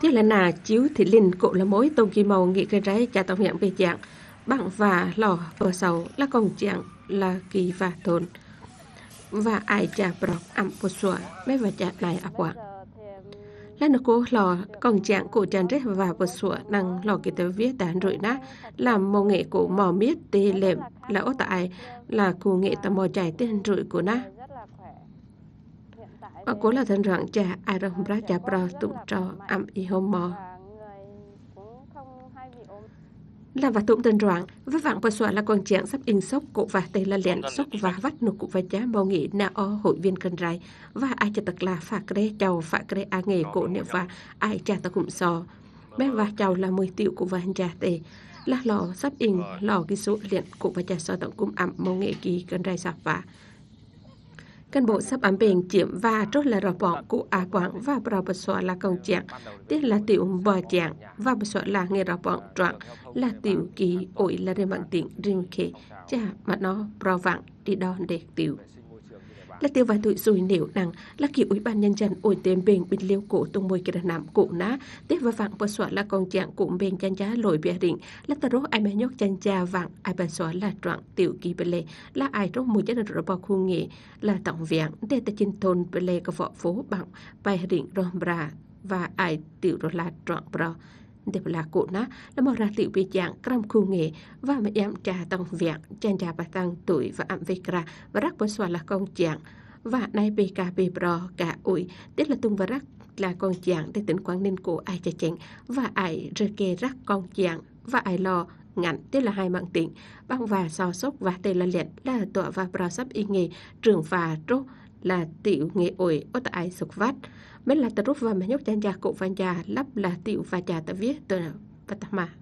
Tiếc là nà chiếu thị linh cụ là mối tông kỳ màu nghị cây rái cha tông hiện về dạng. bằng và lò bờ sầu là công trạng là kỳ và thôn Và ai cha bọc ẩm bột sủa mấy và cha này ạc quảng. Là nó cố lò công trạng cụ tràn rết và bột sủa năng lò kỳ tới viết tán rụi nát. Làm mô nghệ cụ mò miết tê lệm là ô tại là cụ nghệ tà mò chảy tên rụi của nát ở cố là thân rằng cha Aram Raja Pro tụng cho am y hôm là và tụng tên rằng với vạn và xóa là con chàng sắp in sốc cụ và tây là lẹn sốc và vắt nụ cụ và giá bao nghị na o hội viên cần rai và ai cho tật là phạt kre chầu phạt kre a nghề cụ niệm và ai cha ta cũng sò bé và chầu là mười tiểu cụ và hành trà tê là lò sắp in lò ghi số lẹn cụ và cha so tổng cung ẩm mong nghệ kỳ cần rai sạp và cán bộ sắp ám bền chiếm và trốt là rò bọt của Á Quảng và rò bọt xóa là công chạng, tiết là tiểu bò chạng và bọt xóa là nghề rò bọt trọng là tiểu kỳ ổi là rê mạng tiện riêng khế, chả mà nó rò vặn đi đo để tiểu là tiêu và tụi rùi nếu nặng là kỳ ủy ban nhân dân ủi tiền bền bình liêu cổ tung môi kỳ đà nẵm cổ ná tiếp và vạn bờ xóa là con trạng cũng bền chăn giá lội bia định là tà rốt ai mẹ nhóc chăn cha vạn ai bà xóa là đoạn tiểu kỳ bê lệ là ai rốt mùi dân rồi bò khu nghệ là tổng viện để ta chinh thôn bê lệ có võ phố bằng bài định ròm bra và ai tiểu rồi là đoạn bro deplakuna là cụ nó là một ra tiểu bị dạng cram khu nghệ và mà em trà tông việc chan trà bà tăng tuổi và ẩm vekra và rắc bơ xoa là con chàng và nay bê ca bê bro cả ủi tức là tung và rắc là con chàng tại tỉnh quảng ninh của ai cha chèn và ai rơ kê rắc con chàng và ai lo ngạnh tức là hai mạng tiện băng và so sốc và tê là liệt là tọa và bro sắp y nghề trường và trốt là tiểu nghệ ổi ở tại sục vắt bên là ta rút vào mà nhóc chăn già cụ già lắp là tiểu và già ta viết tôi là mà